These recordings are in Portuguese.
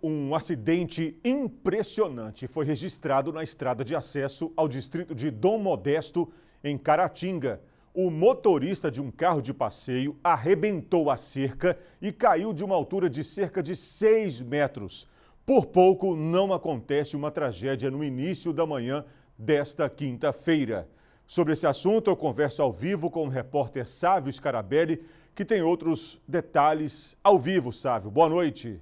Um acidente impressionante foi registrado na estrada de acesso ao distrito de Dom Modesto, em Caratinga. O motorista de um carro de passeio arrebentou a cerca e caiu de uma altura de cerca de 6 metros. Por pouco não acontece uma tragédia no início da manhã desta quinta-feira. Sobre esse assunto, eu converso ao vivo com o repórter Sávio Scarabelli, que tem outros detalhes ao vivo, Sávio. Boa noite.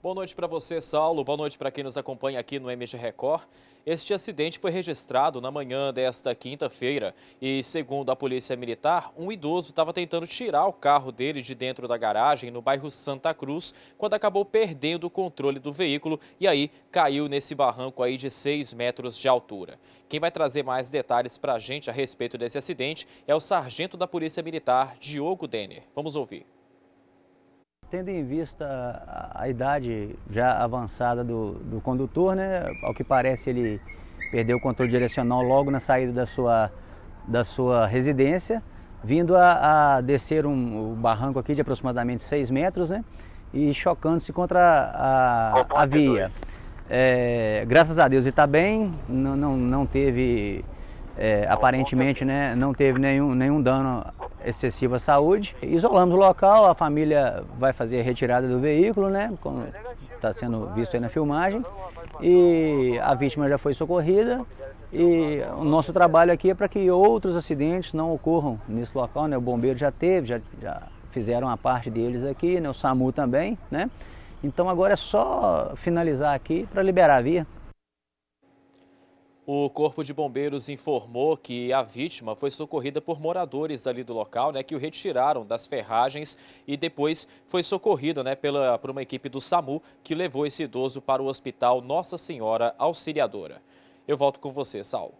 Boa noite para você, Saulo. Boa noite para quem nos acompanha aqui no MG Record. Este acidente foi registrado na manhã desta quinta-feira e, segundo a Polícia Militar, um idoso estava tentando tirar o carro dele de dentro da garagem no bairro Santa Cruz, quando acabou perdendo o controle do veículo e aí caiu nesse barranco aí de 6 metros de altura. Quem vai trazer mais detalhes para a gente a respeito desse acidente é o sargento da Polícia Militar, Diogo Denner. Vamos ouvir. Tendo em vista a, a idade já avançada do, do condutor, né, ao que parece ele perdeu o controle direcional logo na saída da sua, da sua residência, vindo a, a descer um, um, barranco aqui de aproximadamente 6 metros né, e chocando-se contra a, a, a via. É, graças a Deus ele está bem, não, não, não teve, é, tá aparentemente, né, não teve nenhum, nenhum dano excessiva saúde. Isolamos o local, a família vai fazer a retirada do veículo, né? Como está sendo visto aí na filmagem. E a vítima já foi socorrida. E o nosso trabalho aqui é para que outros acidentes não ocorram nesse local, né? O bombeiro já teve, já, já fizeram a parte deles aqui, né? O SAMU também, né? Então agora é só finalizar aqui para liberar a via. O Corpo de Bombeiros informou que a vítima foi socorrida por moradores ali do local, né, que o retiraram das ferragens e depois foi socorrido, né, pela por uma equipe do SAMU que levou esse idoso para o Hospital Nossa Senhora Auxiliadora. Eu volto com você, Saul.